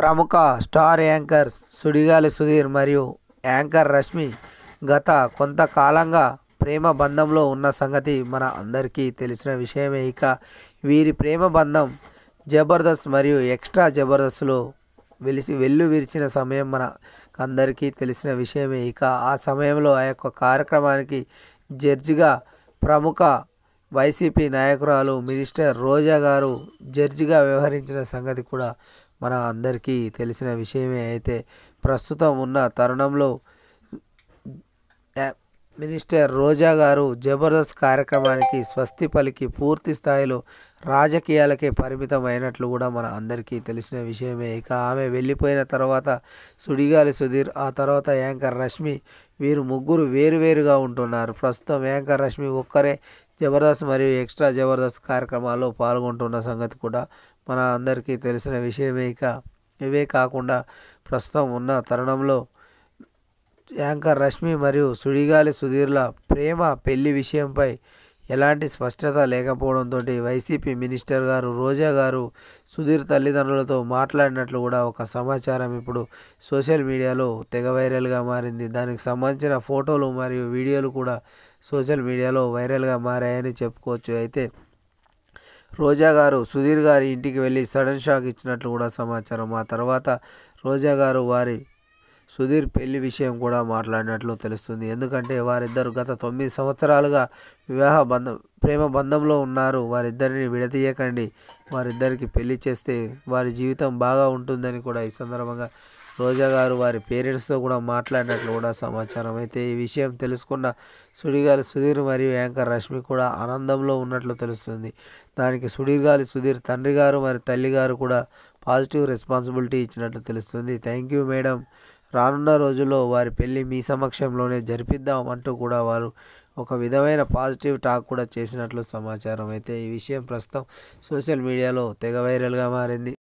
ప్రముఖ star anchor సుడిగాలి సుధీర్ మరియు anchor Rashmi గత కొంతకాలంగా ప్రేమ బంధంలో ఉన్న సంగతి మన అందరికీ తెలిసిన విషయమే ఇక వీరి ప్రేమ బంధం జబర్దస్త్ మరియు ఎక్స్ట్రా జబర్దస్త్లో వెలిసి వెల్లు విరిచిన సమయం మన అందరికీ తెలిసిన విషయమే ఇక ఆ సమయంలో ఆ యొక్క కార్యక్రమానికి జడ్జిగా ప్రముఖ వైసీపీ నాయకురాలు మినిస్టర్ రోజా గారు జడ్జిగా వ్యవహరించిన సంగతి కూడా మన అందరికీ తెలిసిన విషయమే అయితే ప్రస్తుతం ఉన్న తరుణంలో మినిస్టర్ రోజా గారు జబర్దస్త్ కార్యక్రమానికి స్వస్తి పలికి పూర్తి స్థాయిలో రాజకీయాలకే పరిమితం అయినట్లు కూడా మన అందరికీ తెలిసిన విషయమే ఇక ఆమె వెళ్ళిపోయిన తర్వాత సుడిగాలి సుధీర్ ఆ తర్వాత యాంకర్ రష్మి వీరు ముగ్గురు వేరువేరుగా ఉంటున్నారు ప్రస్తుతం యాంకర్ రష్మి ఒక్కరే జబర్దస్త్ మరియు ఎక్స్ట్రా జబర్దస్త్ కార్యక్రమాల్లో పాల్గొంటున్న సంగతి కూడా మన అందరికీ తెలిసిన విషయమే ఇక ఇవే కాకుండా ప్రస్తుతం ఉన్న తరుణంలో యాంకర్ రష్మి మరియు సుడిగాలి సుధీర్ల ప్రేమ పెళ్లి విషయంపై ఎలాంటి స్పష్టత లేకపోవడంతో వైసీపీ మినిస్టర్ గారు రోజా గారు సుధీర్ తల్లిదండ్రులతో మాట్లాడినట్లు కూడా ఒక సమాచారం ఇప్పుడు సోషల్ మీడియాలో తెగ వైరల్గా మారింది దానికి సంబంధించిన ఫోటోలు మరియు వీడియోలు కూడా సోషల్ మీడియాలో వైరల్గా మారాయని చెప్పుకోవచ్చు అయితే రోజా గారు సుధీర్ గారి ఇంటికి వెళ్ళి సడన్ షాక్ ఇచ్చినట్లు కూడా సమాచారం ఆ తర్వాత రోజా గారు వారి సుధీర్ పెళ్లి విషయం కూడా మాట్లాడినట్లు తెలుస్తుంది ఎందుకంటే వారిద్దరు గత తొమ్మిది సంవత్సరాలుగా వివాహ బంధం ప్రేమ బంధంలో ఉన్నారు వారిద్దరిని విడదీయకండి వారిద్దరికి పెళ్లి చేస్తే వారి జీవితం బాగా ఉంటుందని కూడా ఈ సందర్భంగా రోజా గారు వారి పేరెంట్స్తో కూడా మాట్లాడినట్లు కూడా సమాచారం అయితే ఈ విషయం తెలుసుకున్న సుడిగాలి సుధీర్ మరియు యాంకర్ రష్మి కూడా ఆనందంలో ఉన్నట్లు తెలుస్తుంది దానికి సుడిగాలి సుధీర్ తండ్రి గారు మరియు తల్లి గారు కూడా పాజిటివ్ రెస్పాన్సిబిలిటీ ఇచ్చినట్లు తెలుస్తుంది థ్యాంక్ యూ మేడం రానున్న రోజుల్లో వారి పెళ్ళి మీ సమక్షంలోనే జరిపిద్దామంటూ కూడా వారు ఒక విధమైన పాజిటివ్ టాక్ కూడా చేసినట్లు సమాచారం అయితే ఈ విషయం ప్రస్తుతం సోషల్ మీడియాలో తెగ వైరల్గా మారింది